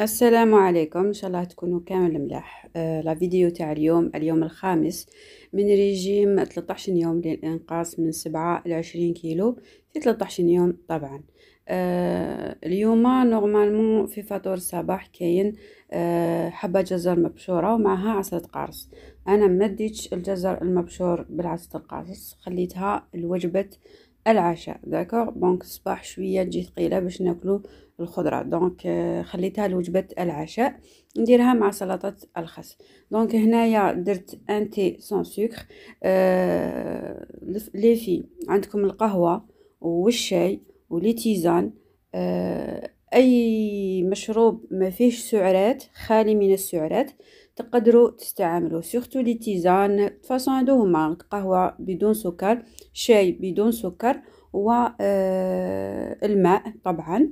السلام عليكم ان شاء الله تكونوا كامل ملاح آه لا فيديو تاع اليوم اليوم الخامس من ريجيم 13 يوم للانقاص من 7 ل 20 كيلو في 13 يوم طبعا آه اليوم نورمالمون في فطور الصباح كاين آه حبه جزر مبشوره ومعها عصره قارص انا ما الجزر المبشور بالعصره القارص خليتها لوجبه العشاء داكوغ دونك الصباح شويه تجي ثقيله باش ناكلو الخضره دونك euh, خليتها لوجبه العشاء نديرها مع سلطه الخس دونك هنايا درت ان تي سون سكر آه لي في عندكم القهوه والشاي ولي تيزان آه euh, اي مشروب ما فيهش سعرات خالي من السعرات تقدروا تستعملوا سورتو لي تيزان فاصون هادو هما قهوه بدون سكر شاي بدون سكر و آه، الماء طبعا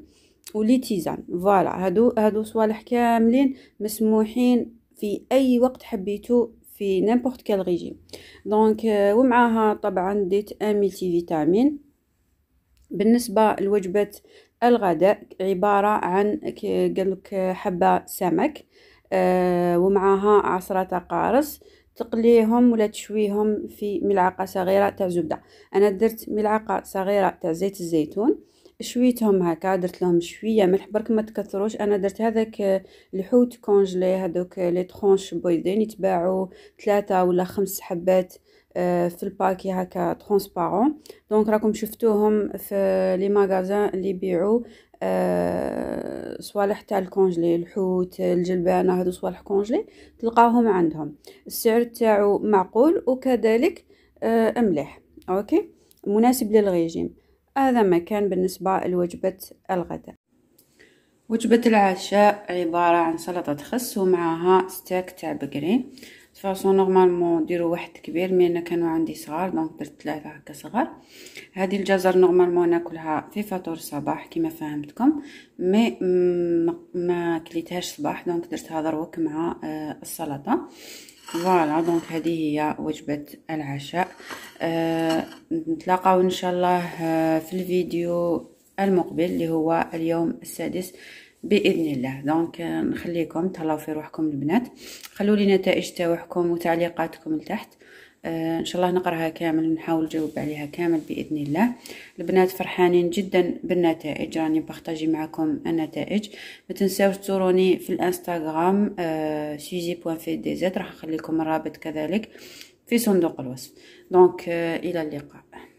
ولي تيزان فوالا هادو هادو صوالح كاملين مسموحين في اي وقت حبيتو في نيمبورت كال ريجيم دونك ومعها طبعا ديت ان فيتامين بالنسبه لوجبه الغداء عباره عن قالك حبه سمك آه، ومعها عشرة قارص تقليهم ولا تشويهم في ملعقة صغيرة تاع زبدة أنا درت ملعقة صغيرة تاع زيت الزيتون شويتهم هكا درت لهم شويه ملح برك ما تكثروش انا درت هذاك آه، الحوت كونجلي هذوك آه، لي ترونش بيضين يتباعوا ثلاثه ولا خمس حبات في الباكي هكا ترونسبارون دونك راكم شفتوهم في لي ماغازان اللي يبيعوا آه، صوالح تاع الكونجلي الحوت الجلبانه هادو صوالح كونجلي تلقاهم عندهم السعر تاعو معقول وكذلك أه مليح اوكي مناسب للغيجيم هذا ما كان بالنسبه لوجبه الغداء وجبة العشاء عبارة عن سلطة خس ومعها ستيك تاع بقري فاصو نورمالمون نديرو واحد كبير مي انا كانوا عندي صغار دونك درت ثلاثه هكا صغار هذه الجزر نورمالمون ناكلها في فطور الصباح كما فهمتكم مي ما كليتهاش صباح دونك درتها دروك مع آه، السلطه فوالا دونك هذه هي وجبه العشاء آه، نتلاقاو ان شاء الله آه، في الفيديو المقبل اللي هو اليوم السادس باذن الله دونك euh, نخليكم تهلاو في روحكم البنات خلوا لي نتائج تاعكم وتعليقاتكم لتحت euh, ان شاء الله نقراها كامل ونحاول نجاوب عليها كامل باذن الله البنات فرحانين جدا بالنتائج راني بارطاجي معكم النتائج ما تنساوش تزوروني في الانستغرام آه suzy.fdz راح نخلي لكم الرابط كذلك في صندوق الوصف دونك euh، الى اللقاء